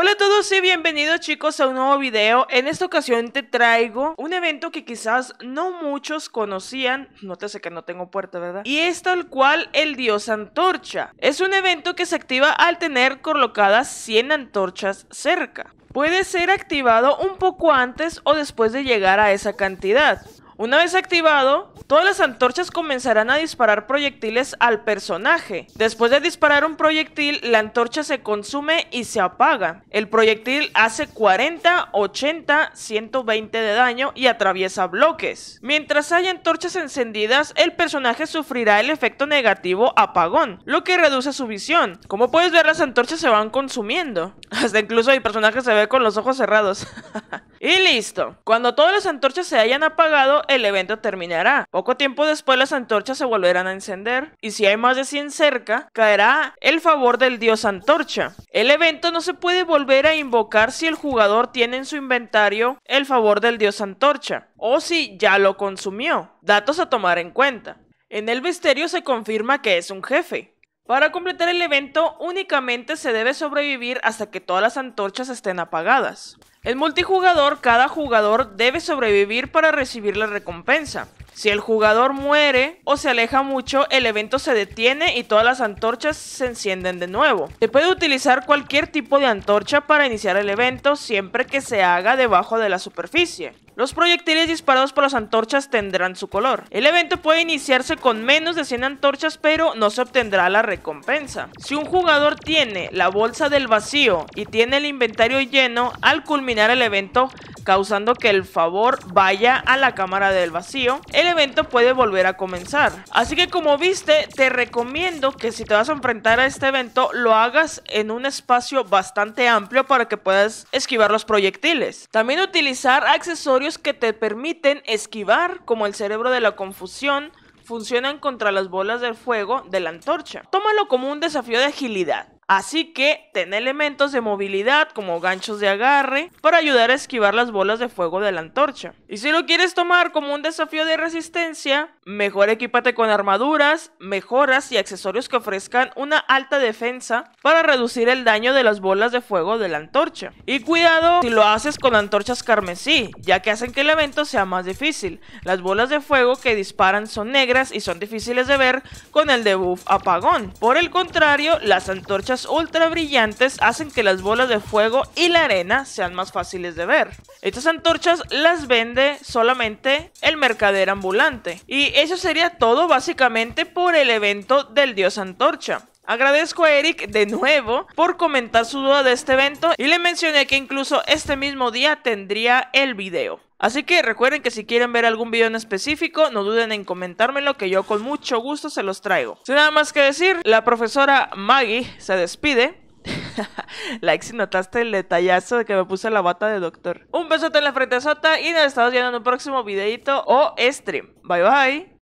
Hola a todos y bienvenidos chicos a un nuevo video. En esta ocasión te traigo un evento que quizás no muchos conocían. Nótese que no tengo puerta, ¿verdad? Y es tal cual el dios antorcha. Es un evento que se activa al tener colocadas 100 antorchas cerca. Puede ser activado un poco antes o después de llegar a esa cantidad. Una vez activado, Todas las antorchas comenzarán a disparar proyectiles al personaje. Después de disparar un proyectil, la antorcha se consume y se apaga. El proyectil hace 40, 80, 120 de daño y atraviesa bloques. Mientras haya antorchas encendidas, el personaje sufrirá el efecto negativo apagón, lo que reduce su visión. Como puedes ver, las antorchas se van consumiendo. Hasta incluso el personaje se ve con los ojos cerrados. y listo. Cuando todas las antorchas se hayan apagado, el evento terminará. Poco tiempo después las antorchas se volverán a encender, y si hay más de 100 cerca, caerá el favor del dios antorcha. El evento no se puede volver a invocar si el jugador tiene en su inventario el favor del dios antorcha, o si ya lo consumió. Datos a tomar en cuenta. En el misterio se confirma que es un jefe, para completar el evento únicamente se debe sobrevivir hasta que todas las antorchas estén apagadas. En multijugador cada jugador debe sobrevivir para recibir la recompensa. Si el jugador muere o se aleja mucho, el evento se detiene y todas las antorchas se encienden de nuevo. Se puede utilizar cualquier tipo de antorcha para iniciar el evento siempre que se haga debajo de la superficie. Los proyectiles disparados por las antorchas tendrán su color. El evento puede iniciarse con menos de 100 antorchas, pero no se obtendrá la recompensa. Si un jugador tiene la bolsa del vacío y tiene el inventario lleno al culminar el evento, causando que el favor vaya a la cámara del vacío, el evento puede volver a comenzar. Así que como viste, te recomiendo que si te vas a enfrentar a este evento, lo hagas en un espacio bastante amplio para que puedas esquivar los proyectiles. También utilizar accesorios que te permiten esquivar, como el cerebro de la confusión, funcionan contra las bolas del fuego de la antorcha. Tómalo como un desafío de agilidad. Así que ten elementos de movilidad como ganchos de agarre para ayudar a esquivar las bolas de fuego de la antorcha. Y si lo quieres tomar como un desafío de resistencia, mejor equípate con armaduras, mejoras y accesorios que ofrezcan una alta defensa para reducir el daño de las bolas de fuego de la antorcha. Y cuidado si lo haces con antorchas carmesí, ya que hacen que el evento sea más difícil. Las bolas de fuego que disparan son negras y son difíciles de ver con el debuff apagón. Por el contrario, las antorchas ultra brillantes hacen que las bolas de fuego y la arena sean más fáciles de ver. Estas antorchas las vende solamente el mercader ambulante. Y eso sería todo básicamente por el evento del dios antorcha. Agradezco a Eric de nuevo por comentar su duda de este evento y le mencioné que incluso este mismo día tendría el video. Así que recuerden que si quieren ver algún video en específico, no duden en comentármelo que yo con mucho gusto se los traigo. Sin nada más que decir, la profesora Maggie se despide. like si notaste el detallazo de que me puse la bata de doctor. Un besote en la frente sota y nos estamos viendo en un próximo videito o stream. Bye bye.